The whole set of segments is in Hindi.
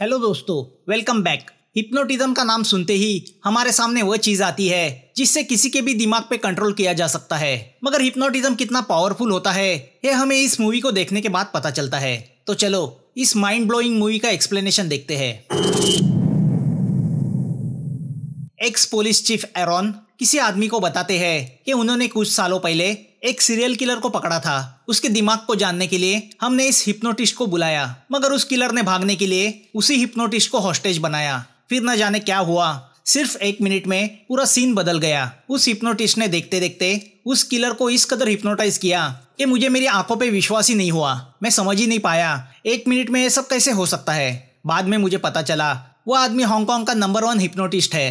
हेलो दोस्तों वेलकम बैक हिप्नोटिज्म का नाम सुनते ही हमारे सामने वह चीज आती है जिससे किसी के भी दिमाग पे कंट्रोल किया जा सकता है मगर हिप्नोटिज्म कितना पावरफुल होता है यह हमें इस मूवी को देखने के बाद पता चलता है तो चलो इस माइंड ब्लोइंग मूवी का एक्सप्लेनेशन देखते हैं एक्स पुलिस चीफ एरॉन किसी आदमी को बताते हैं कि उन्होंने कुछ सालों पहले एक सीरियल किलर को पकड़ा था उसके दिमाग को जानने के लिए हमने इस हिप्नोटिस्ट को बुलाया मगर उस किलर ने भागने के लिए उसी हिप्नोटिस्ट को हॉस्टेज बनाया फिर न जाने क्या हुआ सिर्फ एक मिनट में पूरा सीन बदल गया उस हिप्नोटिस्ट ने देखते देखते उस किलर को इस कदर हिप्नोटाइज किया कि मुझे मेरी आंखों पे विश्वास ही नहीं हुआ मैं समझ ही नहीं पाया एक मिनट में ये सब कैसे हो सकता है बाद में मुझे पता चला वो आदमी हांगकांग का नंबर वन हिप्नोटिस्ट है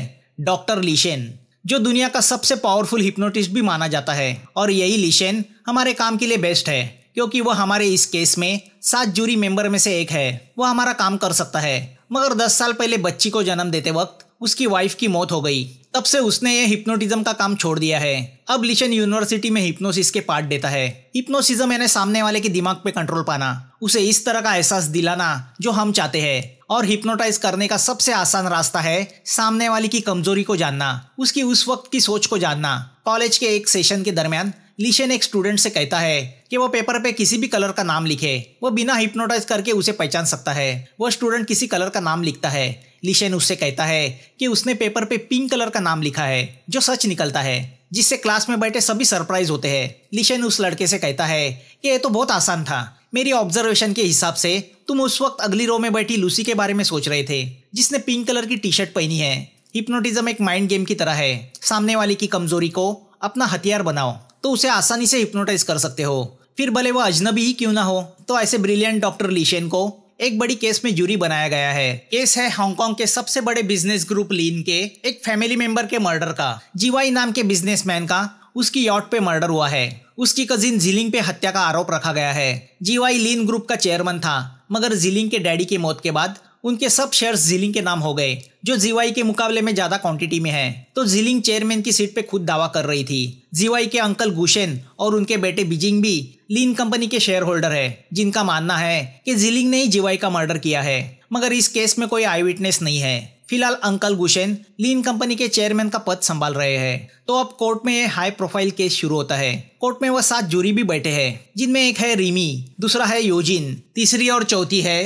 डॉक्टर लीशेन जो दुनिया का सबसे पावरफुल हिप्नोटिस्ट भी माना जाता है और यही लिशेन हमारे काम के लिए बेस्ट है क्योंकि वह हमारे इस केस में सात जूरी मेंबर में से एक है वह हमारा काम कर सकता है मगर दस साल पहले बच्ची को जन्म देते वक्त उसकी वाइफ की मौत हो गई तब से उसने यह हिप्नोटिज्म का काम छोड़ दिया है अब लिशन यूनिवर्सिटी में हिप्नोसिस के पार्ट देता है हिप्नोसिज्म यानी सामने वाले के दिमाग पे कंट्रोल पाना उसे इस तरह का एहसास दिलाना जो हम चाहते हैं और हिप्नोटाइज करने का सबसे आसान रास्ता है सामने वाले की कमजोरी को जानना उसकी उस वक्त की सोच को जानना कॉलेज के एक सेशन के दरमियान लिशन एक स्टूडेंट से कहता है कि वो पेपर पे किसी भी कलर का नाम लिखे वो बिना हिप्नोटाइज करके उसे पहचान सकता है वो स्टूडेंट किसी कलर का नाम लिखता है लिशन उससे कहता है कि उसने पेपर पे पिंक कलर का नाम लिखा है जो सच निकलता है जिससे क्लास में बैठे सभी सरप्राइज होते हैं लिशन उस लड़के से कहता है कि ये तो बहुत आसान था मेरी ऑब्जर्वेशन के हिसाब से तुम उस वक्त अगली रो में बैठी लूसी के बारे में सोच रहे थे जिसने पिंक कलर की टी शर्ट पहनी है हिप्नोटिज्म एक माइंड गेम की तरह है सामने वाले की कमजोरी को अपना हथियार बनाओ तो उसे आसानी से हिप्नोटाइज कर सकते हो फिर भले वो अजनबी ही क्यों ना हो तो ऐसे ब्रिलियंट डॉक्टर लीशेन को एक बड़ी केस में जूरी बनाया गया है केस है हांगकांग के सबसे बड़े बिजनेस ग्रुप लीन के एक फैमिली मेंबर के मर्डर का जीवाई नाम के बिजनेसमैन का उसकी यॉट पे मर्डर हुआ है उसकी कजिन जिलिंग पे हत्या का आरोप रखा गया है जीवाई लीन ग्रुप का चेयरमैन था मगर जिलिंग के डैडी की मौत के बाद उनके सब शेयर्स जिलिंग के नाम हो गए जो जीवाई के मुकाबले में ज्यादा क्वांटिटी में है तो जिलिंग चेयरमैन की सीट पे खुद दावा कर रही थी जीवाई के अंकल गुशेन और उनके बेटे बीजिंग भी लीन कंपनी के शेयर होल्डर है जिनका मानना है कि जिलिंग ने ही जीवाई का मर्डर किया है मगर इस केस में कोई आई विटनेस नहीं है फिलहाल अंकल गुशेन लीन कंपनी के चेयरमैन का पद संभाल रहे हैं तो अब कोर्ट में यह हाई प्रोफाइल केस शुरू होता है कोर्ट में वह सात जूरी भी बैठे हैं जिनमें एक है रिमी दूसरा है योजिन तीसरी और चौथी है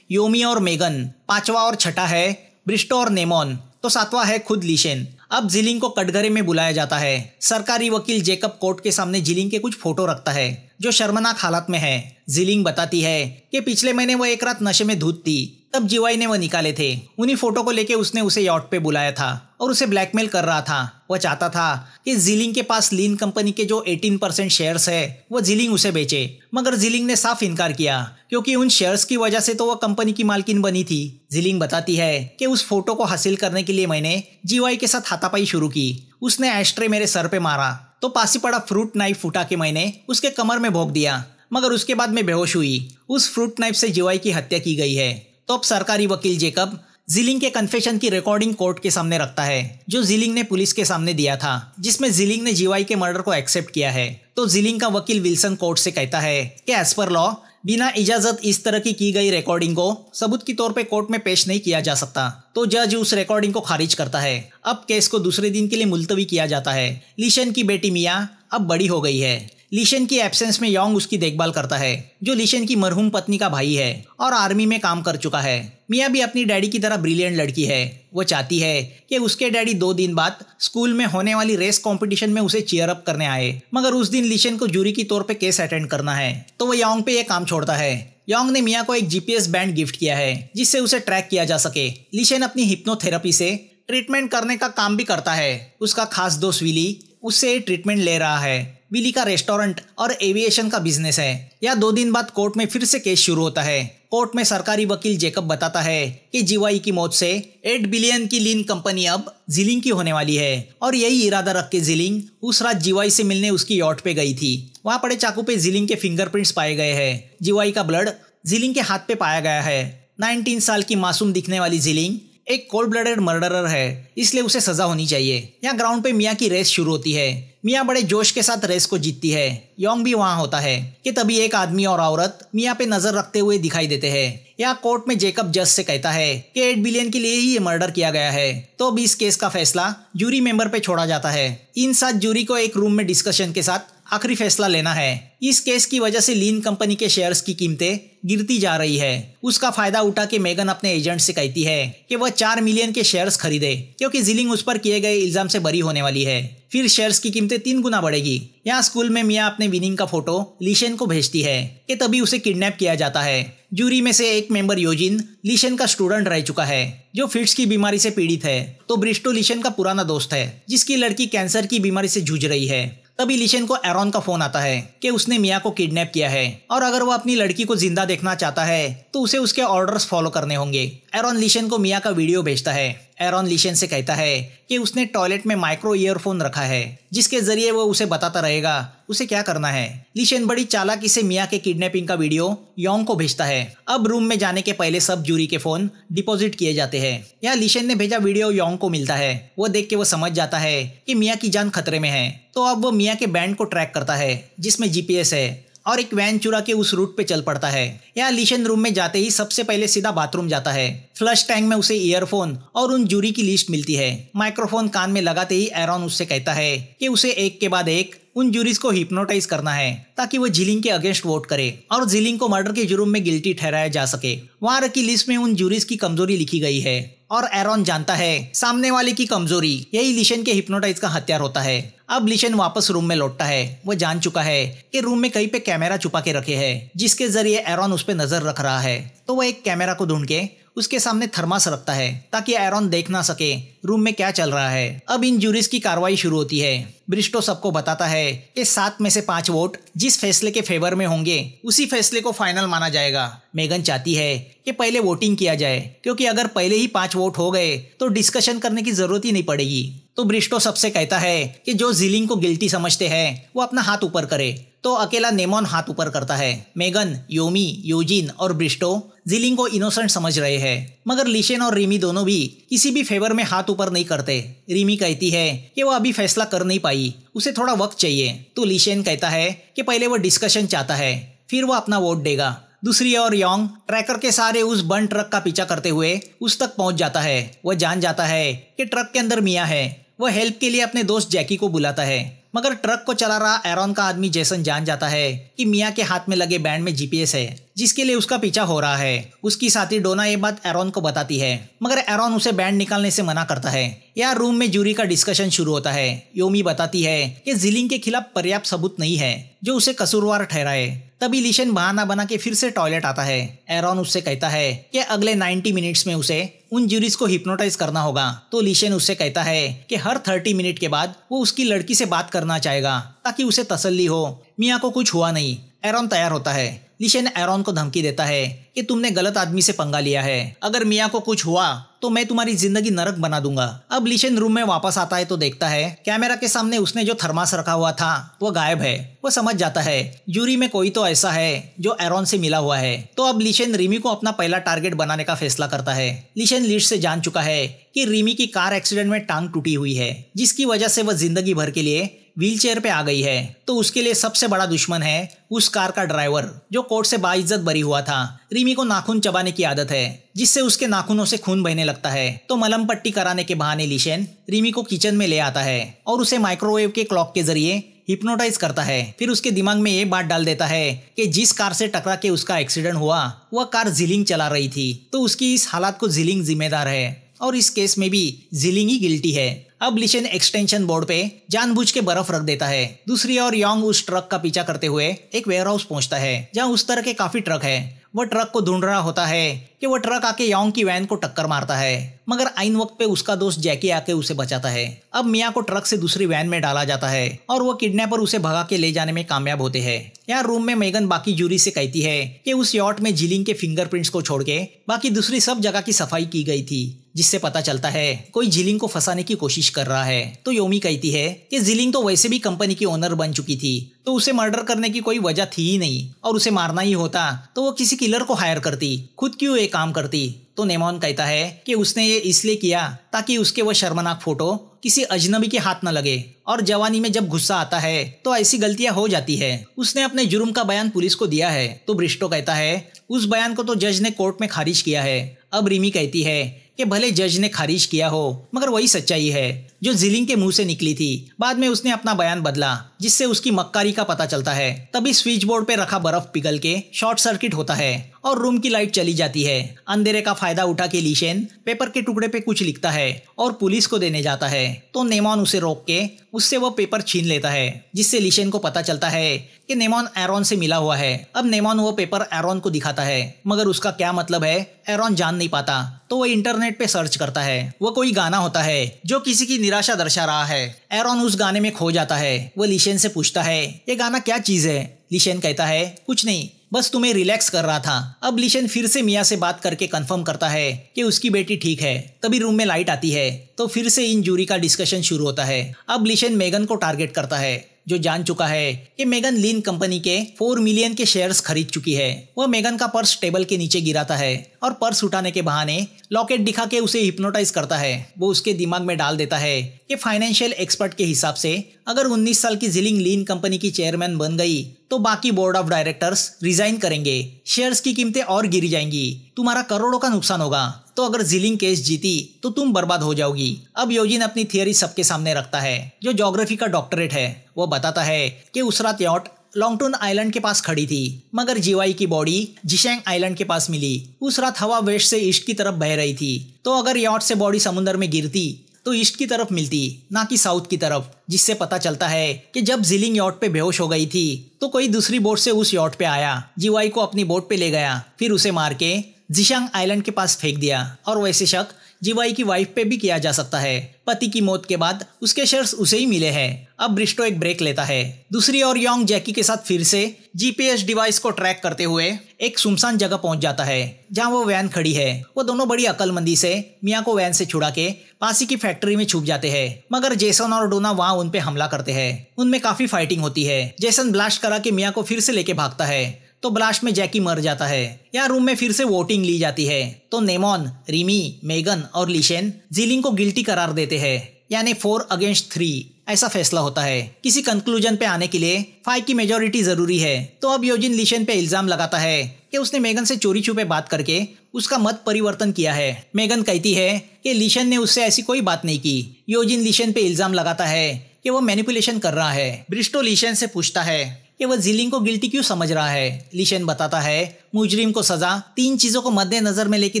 योमी और मेगन पांचवा और छठा है ब्रिस्टो और नेमोन तो सातवा है खुद लीशेन अब जिलिंग को कटघरे में बुलाया जाता है सरकारी वकील जेकब कोर्ट के सामने जिलिंग के कुछ फोटो रखता है जो शर्मनाक हालत में है जिलिंग बताती है कि पिछले महीने वह एक रात नशे में धूत थी तब जीवाई ने वो निकाले थे उन्हीं फोटो को लेके उसने उसे यॉट पे बुलाया था और उसे ब्लैकमेल कर रहा था वह चाहता था कि जिलिंग के पास लीन कंपनी के जो 18 परसेंट शेयर्स है वो जिलिंग उसे बेचे मगर जिलिंग ने साफ इनकार किया क्योंकि उन शेयर्स की वजह से तो वह कंपनी की मालकिन बनी थी जिलिंग बताती है कि उस फोटो को हासिल करने के लिए मैंने जीवाई के साथ हाथापाई शुरू की उसने एस्ट्रे मेरे सर पे मारा तो पासी पड़ा फ्रूट नाइफ फूटा के मैंने उसके कमर में भोंक दिया मगर उसके बाद मैं बेहोश हुई उस फ्रूट नाइफ से जीवाई की हत्या की गई है तो अब सरकारी वकील जेकब जिलिंग के कन्फेशन की रिकॉर्डिंग कोर्ट के सामने रखता है जो जिलिंग ने पुलिस के सामने दिया था जिसमें जिलिंग ने जीवाई के मर्डर को एक्सेप्ट किया है तो जिलिंग का वकील विल्सन कोर्ट से कहता है कि एज पर लॉ बिना इजाजत इस तरह की की गई रिकॉर्डिंग को सबूत के तौर पे कोर्ट में पेश नहीं किया जा सकता तो जज उस रिकॉर्डिंग को खारिज करता है अब केस को दूसरे दिन के लिए मुलतवी किया जाता है लिशन की बेटी मिया अब बड़ी हो गई है लिशन की एब्सेंस में योंग उसकी देखभाल करता है जो लिशन की मरहूम पत्नी का भाई है और आर्मी में काम कर चुका है मिया भी अपनी डैडी की तरह ब्रिलियंट लड़की है वो चाहती है कि उसके डैडी दो दिन बाद स्कूल में होने वाली रेस कंपटीशन में उसे चेयर अप करने आए मगर उस दिन लिशन को जूरी की तौर पर केस अटेंड करना है तो वो योंग पे ये काम छोड़ता है योंग ने मिया को एक जीपीएस बैंड गिफ्ट किया है जिससे उसे ट्रैक किया जा सके लिशन अपनी हिप्नोथेरेपी से ट्रीटमेंट करने का काम भी करता है उसका खास दोस्त विली उससे ट्रीटमेंट ले रहा है बिली का रेस्टोरेंट और एविएशन का बिजनेस है या दो दिन बाद कोर्ट में फिर से केस शुरू होता है कोर्ट में सरकारी वकील जेकब बताता है कि जीवाई की मौत से 8 बिलियन की लीन कंपनी अब जिलिंग की होने वाली है और यही इरादा रख के जिलिंग उस रात जीवाई से मिलने उसकी यॉट पे गई थी वहाँ पड़े चाकू पे जिलिंग के फिंगरप्रिंट्स पाए गए हैं जीवाई का ब्लड जिलिंग के हाथ पे पाया गया है 19 साल की मासूम दिखने वाली जिलिंग एक कोल्ड ब्लडेड मर्डरर है इसलिए उसे सजा होनी चाहिए यहाँ ग्राउंड पे मियाँ की रेस शुरू होती है मियाँ बड़े जोश के साथ रेस को जीतती है योंग भी वहाँ होता है कि तभी एक आदमी और औरत मियाँ पे नजर रखते हुए दिखाई देते हैं यहाँ कोर्ट में जेकब जज से कहता है कि एट बिलियन के लिए ही ये मर्डर किया गया है तो अब इस केस का फैसला जूरी मेंबर पे छोड़ा जाता है इन साथ जूरी को एक रूम में डिस्कशन के साथ आखिरी फैसला लेना है इस केस की वजह से लीन कंपनी के शेयर्स की कीमतें गिरती जा रही है उसका फायदा उठा के मेगन अपने एजेंट से कहती है कि वह चार मिलियन के शेयर्स खरीदे क्योंकि जिलिंग उस पर किए गए इल्जाम से बरी होने वाली है फिर शेयर्स की कीमतें तीन गुना बढ़ेगी यहाँ स्कूल में मिया अपने विनिंग का फोटो लिशन को भेजती है कि तभी उसे किडनैप किया जाता है जूरी में से एक मेंबर योजिन लिशन का स्टूडेंट रह चुका है जो फिट्स की बीमारी से पीड़ित है तो ब्रिस्टो लिशन का पुराना दोस्त है जिसकी लड़की कैंसर की बीमारी से जूझ रही है तभी लिशेन को एरॉन का फोन आता है कि उसने मिया को किडनैप किया है और अगर वो अपनी लड़की को जिंदा देखना चाहता है तो उसे उसके ऑर्डर्स फॉलो करने होंगे एरॉन लिशेन को मिया का वीडियो भेजता है एरॉन लिशन से कहता है कि उसने टॉयलेट में माइक्रो ईयरफोन रखा है जिसके जरिए वो उसे बताता रहेगा उसे क्या करना है लिशन बड़ी चालाकी से मिया के किडनैपिंग का वीडियो योंग को भेजता है अब रूम में जाने के पहले सब जूरी के फोन डिपॉजिट किए जाते हैं यहाँ लिशन ने भेजा वीडियो योंग को मिलता है वो देख के वो समझ जाता है की मिया की जान खतरे में है तो अब वो मिया के बैंड को ट्रैक करता है जिसमे जीपीएस है और एक वैन चुरा के उस रूट पे चल पड़ता है यहाँ लिशन रूम में जाते ही सबसे पहले सीधा बाथरूम जाता है फ्लश टैंक में उसे ईयरफोन और उन जूरी की लिस्ट मिलती है माइक्रोफोन कान में लगाते ही एरॉन उससे कहता है कि उसे एक के बाद एक उन जूरीज को हिप्नोटाइज करना है ताकि वो जिलिंग के अगेंस्ट वोट करे और जिलिंग को मर्डर के जुर्म में गिल्टी ठहराया जा सके वहाँ रखी लिस्ट में उन जूरीज की कमजोरी लिखी गई है और एरॉन जानता है सामने वाले की कमजोरी यही लिशन के हिप्नोटाइज का हथियार होता है अब लिशन वापस रूम में लौटता है वो जान चुका है कि रूम में कहीं पे कैमरा छुपा के रखे है जिसके जरिए एरॉन उस पर नजर रख रहा है तो वह एक कैमरा को ढूंढ के उसके सामने थर्मास रखता है ताकि एरॉन देख ना सके रूम में क्या चल रहा है अब इन जूरीज की कार्रवाई शुरू होती है ब्रिस्टो सबको बताता है कि सात में से पांच वोट जिस फैसले के फेवर में होंगे उसी फैसले को फाइनल माना जाएगा मेगन चाहती है कि पहले वोटिंग किया जाए क्योंकि अगर पहले ही पांच वोट हो गए तो डिस्कशन करने की जरूरत ही नहीं पड़ेगी तो ब्रिस्टो सबसे कहता है कि जो जिलिंग को गिल्टी समझते हैं वो अपना हाथ ऊपर करे तो अकेला नेमोन हाथ ऊपर करता है मेगन योमी योजिन और ब्रिस्टो जिलिंग को इनोसेंट समझ रहे हैं मगर लिशेन और रिमी दोनों भी किसी भी फेवर में हाथ ऊपर नहीं करते रिमी कहती है कि वो अभी फैसला कर नहीं पाई उसे थोड़ा वक्त चाहिए तो लिशेन कहता है कि पहले वो डिस्कशन चाहता है फिर वो अपना वोट देगा दूसरी ओर योंग ट्रैकर के सारे उस बंद ट्रक का पीछा करते हुए उस तक पहुंच जाता है वह जान जाता है कि ट्रक के अंदर मियाँ है वह हेल्प के लिए अपने दोस्त जैकी को बुलाता है मगर ट्रक को चला रहा एरॉन का आदमी जेसन जान जाता है कि मियाँ के हाथ में लगे बैंड में जीपीएस है जिसके लिए उसका पीछा हो रहा है उसकी साथी डोना ये बात एरॉन को बताती है मगर एरोन उसे बैंड निकालने से मना करता है यार रूम में जूरी का डिस्कशन शुरू होता है योमी बताती है कि जिलिंग के खिलाफ पर्याप्त सबूत नहीं है जो उसे कसूरवार ठहराए तभी लिशन बहाना बना के फिर से टॉयलेट आता है एरॉन उससे कहता है कि अगले 90 मिनट्स में उसे उन जूरीज को हिप्नोटाइज करना होगा तो लिशन उससे कहता है कि हर 30 मिनट के बाद वो उसकी लड़की से बात करना चाहेगा ताकि उसे तसल्ली हो मियाँ को कुछ हुआ नहीं एरोन तैयार होता है लिशन एरॉन को धमकी देता है कि तुमने गलत आदमी से पंगा लिया है अगर मिया को कुछ हुआ तो मैं तुम्हारी जिंदगी नरक बना दूंगा अब लिशन रूम में वापस आता है तो देखता है कैमरा के सामने उसने जो थर्मास रखा हुआ था वो गायब है वो समझ जाता है जूरी में कोई तो ऐसा है जो एरॉन से मिला हुआ है तो अब लिशन रिमी को अपना पहला टारगेट बनाने का फैसला करता है लिशन लिश से जान चुका है कि रिमी की कार एक्सीडेंट में टांग टूटी हुई है जिसकी वजह से वह जिंदगी भर के लिए व्हीलचेयर पे आ गई है तो उसके लिए सबसे बड़ा दुश्मन है उस कार का ड्राइवर जो कोर्ट से बाइज्जत बरी हुआ था रिमी को नाखून चबाने की आदत है जिससे उसके नाखूनों से खून बहने लगता है तो मलम पट्टी कराने के बहाने लिशेन रिमी को किचन में ले आता है और उसे माइक्रोवेव के क्लॉक के जरिए हिप्नोटाइज करता है फिर उसके दिमाग में ये बात डाल देता है कि जिस कार से टकरा के उसका एक्सीडेंट हुआ वह कार जिलिंग चला रही थी तो उसकी इस हालात को जिलिंग जिम्मेदार है और इस केस में भी जिलिंग ही गिल्टी है अब लिशन एक्सटेंशन बोर्ड पे जानबूझ के बर्फ रख देता है दूसरी ओर योंग उस ट्रक का पीछा करते हुए एक वेयर हाउस पहुंचता है जहां उस तरह के काफी ट्रक है वह ट्रक को ढूंढ रहा होता है कि वह ट्रक आके योंग की वैन को टक्कर मारता है मगर आइन वक्त पे उसका दोस्त जैकी आके उसे बचाता है अब मियाँ को ट्रक से दूसरी वैन में डाला जाता है और वो किडनैपर उसे भगा के ले जाने में कामयाब होते हैं यहाँ रूम में मेगन बाकी जूरी से कहती है कि उस यॉट में जिलिंग के फिंगरप्रिंट्स को छोड़ के बाकी दूसरी सब जगह की सफाई की गई थी जिससे पता चलता है कोई जिलिंग को फंसाने की कोशिश कर रहा है तो योमी कहती है कि जिलिंग तो वैसे भी कंपनी की ओनर बन चुकी थी तो उसे मर्डर करने की कोई वजह थी ही नहीं और उसे मारना ही होता तो वो किसी किलर को हायर करती खुद क्यों ये काम करती तो नेमोन कहता है कि उसने ये इसलिए किया ताकि उसके वो शर्मनाक फोटो किसी अजनबी के हाथ न लगे और जवानी में जब गुस्सा आता है तो ऐसी गलतियां हो जाती है उसने अपने जुर्म का बयान पुलिस को दिया है तो ब्रिस्टो कहता है उस बयान को तो जज ने कोर्ट में खारिज किया है अब रिमी कहती है कि भले जज ने खारिज किया हो मगर वही सच्चाई है जो जिलिंग के मुंह से निकली थी बाद में उसने अपना बयान बदला जिससे उसकी मक्कारी का पता चलता है तभी स्विच बोर्ड पे रखा बर्फ पिघल के शॉर्ट सर्किट होता है और रूम की लाइट चली जाती है अंधेरे का फायदा उठा के लीशेन पेपर के टुकड़े पे कुछ लिखता है और पुलिस को देने जाता है तो नेमॉन उसे रोक के उससे वह पेपर छीन लेता है जिससे लिशेन को पता चलता है कि नेमॉन एरॉन से मिला हुआ है अब नेमॉन वो पेपर एरॉन को दिखाता है मगर उसका क्या मतलब है एरॉन जान नहीं पाता तो वह इंटरनेट पे सर्च करता है वह कोई गाना होता है जो किसी की निराशा दर्शा रहा है एरॉन उस गाने में खो जाता है वह लिशेन से पूछता है ये गाना क्या चीज है लिशेन कहता है कुछ नहीं बस तुम्हें रिलैक्स कर रहा था अब लिशन फिर से मिया से बात करके कंफर्म करता है कि उसकी बेटी ठीक है तभी रूम में लाइट आती है तो फिर से इन जूरी का डिस्कशन शुरू होता है अब लिशन मेगन को टारगेट करता है जो जान चुका है कि मेगन लीन कंपनी के फोर मिलियन के शेयर्स खरीद चुकी है वह मेगन का पर्स टेबल के नीचे गिराता है और पर्स उठाने के बहाने लॉकेट दिखा के उसे हिप्नोटाइज करता है वो उसके दिमाग में डाल देता है कि फाइनेंशियल एक्सपर्ट के हिसाब से अगर 19 साल की जिलिंग लीन कंपनी की चेयरमैन बन गई तो बाकी बोर्ड ऑफ डायरेक्टर्स रिजाइन करेंगे शेयर्स की कीमतें और गिरी जाएंगी तुम्हारा करोड़ों का नुकसान होगा तो अगर जिलिंग केस जीती तो तुम बर्बाद हो जाओगी अब योजिन अपनी थियोरी सबके सामने रखता है जो जोग्राफी का डॉक्टरेट है वो बताता है कि उस रात यॉट लॉन्गटून आइलैंड के पास खड़ी थी मगर जीवाई की बॉडी जिशेंग आइलैंड के पास मिली उस रात हवा वेस्ट से ईस्ट की तरफ बह रही थी तो अगर यॉट से बॉडी समुद्र में गिरती तो ईस्ट की तरफ मिलती ना कि साउथ की तरफ जिससे पता चलता है कि जब जिलिंग यॉट पे बेहोश हो गई थी तो कोई दूसरी बोट से उस यॉट पे आया जीवाई को अपनी बोट पे ले गया फिर उसे मार के जिशांग आइलैंड के पास फेंक दिया और वैसे शक जीवाई की वाइफ पे भी किया जा सकता है पति की मौत के बाद उसके शेयर्स उसे ही मिले हैं अब ब्रिस्टो एक ब्रेक लेता है दूसरी ओर योंग जैकी के साथ फिर से जीपीएस डिवाइस को ट्रैक करते हुए एक सुमसान जगह पहुंच जाता है जहां वो वैन खड़ी है वो दोनों बड़ी अकलमंदी से मियाँ को वैन से छुड़ा के पासी की फैक्ट्री में छुप जाते हैं मगर जेसन और डोना वहाँ उनपे हमला करते हैं उनमें काफी फाइटिंग होती है जेसन ब्लास्ट करा के मियाँ को फिर से लेके भागता है तो ब्लास्ट में जैकी मर जाता है या रूम में फिर से वोटिंग ली जाती है तो नेमोन रिमी मेगन और लिशेन जीलिंग को गिल्टी करार देते हैं यानी फोर अगेंस्ट थ्री ऐसा फैसला होता है किसी कंक्लूजन पे आने के लिए फाइव की मेजोरिटी जरूरी है तो अब योजिन लिशन पे इल्जाम लगाता है कि उसने मेगन से चोरी छुपे बात करके उसका मत परिवर्तन किया है मेगन कहती है कि लिशन ने उससे ऐसी कोई बात नहीं की योजिन लिशन पे इल्जाम लगाता है कि वो मैनिपुलेशन कर रहा है ब्रिस्टो लिशन से पूछता है कि वह जिलिंग को गिल्टी क्यों समझ रहा है लिशन बताता है मुजरिम को सजा तीन चीजों को मद्देनजर में लेके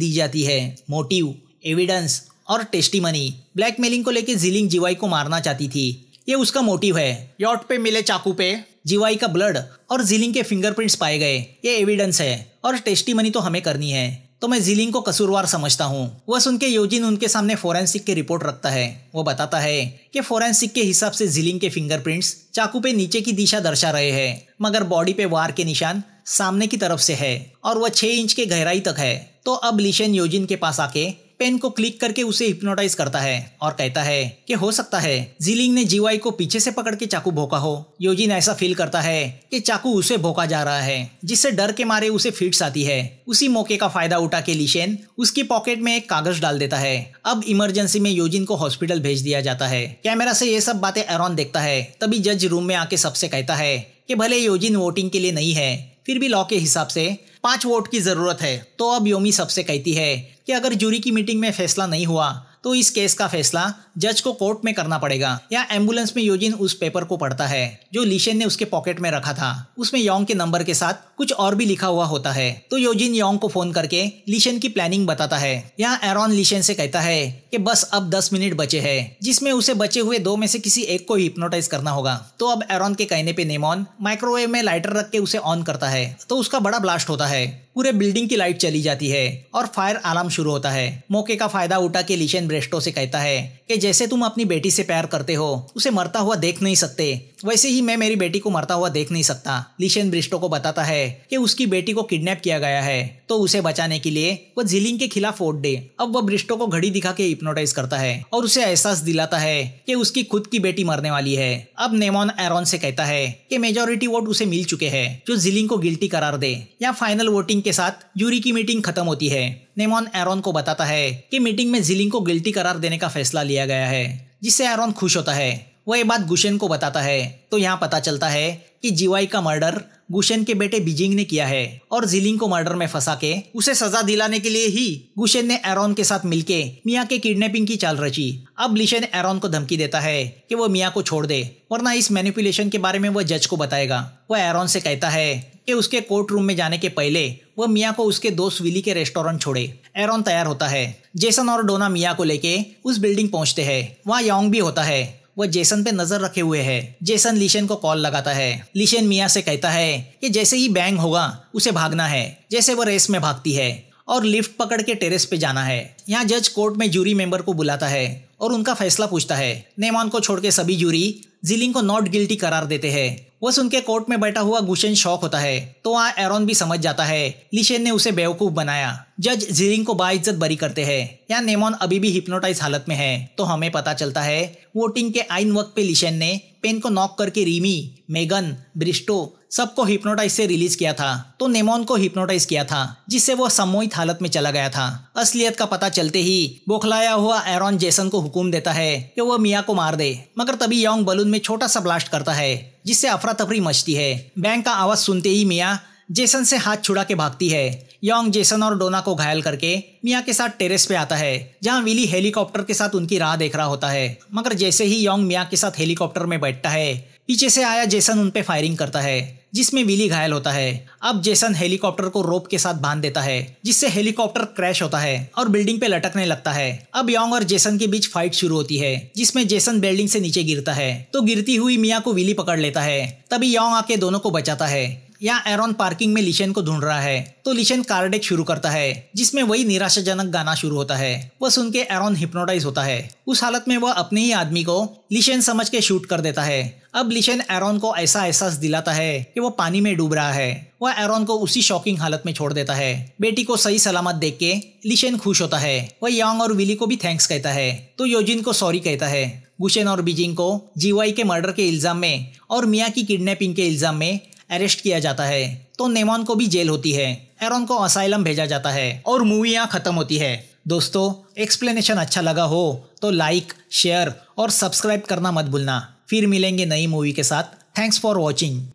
दी जाती है मोटिव एविडेंस और टेस्टी मनी ब्लैकमेलिंग को लेके जिलिंग जीवाई को मारना चाहती थी ये उसका मोटिव है यॉट पे मिले चाकू पे जीवाई का ब्लड और जिलिंग के फिंगरप्रिंट्स पाए गए ये एविडेंस है और टेस्टी मनी तो हमें करनी है तो मैं जिलिंग को कसूरवार समझता हूँ वह सुन के योजिन उनके सामने फोरेंसिक की रिपोर्ट रखता है वो बताता है कि फोरेंसिक के हिसाब से जिलिंग के फिंगरप्रिंट्स चाकू पे नीचे की दिशा दर्शा रहे हैं मगर बॉडी पे वार के निशान सामने की तरफ से है और वह छह इंच के गहराई तक है तो अब लिशन योजिन के पास आके पेन को क्लिक करके उसे हिप्नोटाइज करता है और कहता है कि हो सकता है जीलिंग ने जीवाई को पीछे से पकड़ के चाकू भोका हो योजिन ऐसा फील करता है कि चाकू उसे भोका जा रहा है जिससे डर के मारे उसे फिट्स आती है उसी मौके का फायदा उठा के लिशेन उसकी पॉकेट में एक कागज डाल देता है अब इमरजेंसी में योजिन को हॉस्पिटल भेज दिया जाता है कैमरा से ये सब बातें एरॉन देखता है तभी जज रूम में आके सबसे कहता है कि भले योजिन वोटिंग के लिए नहीं है फिर भी लॉ के हिसाब से पांच वोट की जरूरत है तो अब योमी सबसे कहती है कि अगर जूरी की मीटिंग में फैसला नहीं हुआ तो इस केस का फैसला जज को कोर्ट में करना पड़ेगा या एम्बुलेंस में योजिन उस पेपर को पढ़ता है जो लीशेन ने उसके पॉकेट में रखा था उसमें योंग के नंबर के साथ कुछ और भी लिखा हुआ होता है तो योजिन योंग को फोन करके लीशेन की प्लानिंग बताता है यहाँ एरॉन लीशेन से कहता है कि बस अब दस मिनट बचे है जिसमें उसे बचे हुए दो में से किसी एक को हिप्नोटाइज करना होगा तो अब एरॉन के कहने पे नेमोन माइक्रोवेव में लाइटर रख के उसे ऑन करता है तो उसका बड़ा ब्लास्ट होता है पूरे बिल्डिंग की लाइट चली जाती है और फायर अलार्म शुरू होता है मौके का फायदा उठा के लीशेन ब्रेस्टो से कहता है कि जैसे तुम अपनी बेटी से प्यार करते हो उसे मरता हुआ देख नहीं सकते वैसे ही मैं मेरी बेटी को मरता हुआ देख नहीं सकता लिशेन ब्रिस्टो को बताता है कि उसकी बेटी को किडनैप किया गया है तो उसे बचाने के लिए वह जिलिंग के खिलाफ वोट दे अब वह ब्रिस्टो को घड़ी दिखा के हिप्नोटाइज करता है और उसे एहसास दिलाता है कि उसकी खुद की बेटी मरने वाली है अब नेमोन एरोन से कहता है कि मेजोरिटी वोट उसे मिल चुके हैं जो जिलिंग को गिल्टी करार दे या फाइनल वोटिंग के साथ जूरी की मीटिंग खत्म होती है नेमोन एरोन को बताता है कि मीटिंग में जिलिंग को गिल्टी करार देने का फैसला लिया गया है जिससे एरोन खुश होता है वह ये बात गुशेन को बताता है तो यहाँ पता चलता है कि जीवाई का मर्डर गुशेन के बेटे बीजिंग ने किया है और जिलिंग को मर्डर में फंसा के उसे सजा दिलाने के लिए ही गुशेन ने एरोन के साथ मिलके मियाँ के किडनैपिंग की चाल रची अब लिशेन एरोन को धमकी देता है कि वो मियाँ को छोड़ दे वरना इस मैनिपुलेशन के बारे में वह जज को बताएगा वह एरोन से कहता है कि उसके कोर्ट रूम में जाने के पहले वह मियाँ को उसके दोस्त विली के रेस्टोरेंट छोड़े एरॉन तैयार होता है जेसन और डोना मियाँ को लेके उस बिल्डिंग पहुंचते हैं वहाँ योंग भी होता है वह जेसन पे नजर रखे हुए है जेसन लिशन को कॉल लगाता है लिशन मिया से कहता है कि जैसे ही बैंग होगा उसे भागना है जैसे वह रेस में भागती है और लिफ्ट पकड़ के टेरेस पे जाना है यहाँ जज कोर्ट में जूरी मेंबर को बुलाता है और उनका फैसला पूछता है नेमान को छोड़ के सभी जूरी जिलिंग को नॉट गिल्टी करार देते हैं वह सुन के कोर्ट में बैठा हुआ गुशन शौक होता है तो वहाँ एरोन भी समझ जाता है लिशेन ने उसे बेवकूफ बनाया जज जिलिंग को बाइज्जत बरी करते हैं यहाँ नेमोन अभी भी हिप्नोटाइज हालत में है तो हमें पता चलता है वोटिंग के आइन वक्त पे लिशेन ने पेन को नॉक करके रीमी मेगन ब्रिस्टो सबको हिप्नोटाइज से रिलीज किया था तो नेमोन को हिप्नोटाइज किया था जिससे वो सम्मोहित हालत में चला गया था असलियत का पता चलते ही बोखलाया हुआ एरॉन जेसन को हुक्म देता है कि वो मिया को मार दे मगर तभी योंग बलून में छोटा सा ब्लास्ट करता है जिससे अफरा तफरी मचती है बैंक का आवाज सुनते ही मिया जेसन से हाथ छुड़ा के भागती है योंग जेसन और डोना को घायल करके मिया के साथ टेरेस पे आता है जहां विली हेलीकॉप्टर के साथ उनकी राह देख रहा होता है मगर जैसे ही योंग मिया के साथ हेलीकॉप्टर में बैठता है पीछे से आया जेसन उन फायरिंग करता है जिसमें विली घायल होता है अब जेसन हेलीकॉप्टर को रोप के साथ बांध देता है जिससे हेलीकॉप्टर क्रैश होता है और बिल्डिंग पे लटकने लगता है अब योंग और जेसन के बीच फाइट शुरू होती है जिसमें जेसन बिल्डिंग से नीचे गिरता है तो गिरती हुई मिया को विली पकड़ लेता है तभी योंग आके दोनों को बचाता है यहाँ एरॉन पार्किंग में लिशन को ढूंढ रहा है तो लिशन कार्डेक शुरू करता है जिसमें वही निराशाजनक गाना शुरू होता है वह सुन के एरॉन हिप्नोटाइज होता है उस हालत में वह अपने ही आदमी को लिशन समझ के शूट कर देता है अब लिशन एरॉन को ऐसा एहसास दिलाता है कि वो पानी में डूब रहा है वह एरॉन को उसी शॉकिंग हालत में छोड़ देता है बेटी को सही सलामत देख के लिशन खुश होता है वह यांग और विली को भी थैंक्स कहता है तो योजिन को सॉरी कहता है गुशेन और बीजिंग को जीवाई के मर्डर के इल्जाम में और मियाँ की किडनैपिंग के इल्जाम में अरेस्ट किया जाता है तो नेमॉन को भी जेल होती है एरॉन को असाइलम भेजा जाता है और मूवी यहाँ खत्म होती है दोस्तों एक्सप्लेनेशन अच्छा लगा हो तो लाइक शेयर और सब्सक्राइब करना मत भूलना फिर मिलेंगे नई मूवी के साथ थैंक्स फॉर वॉचिंग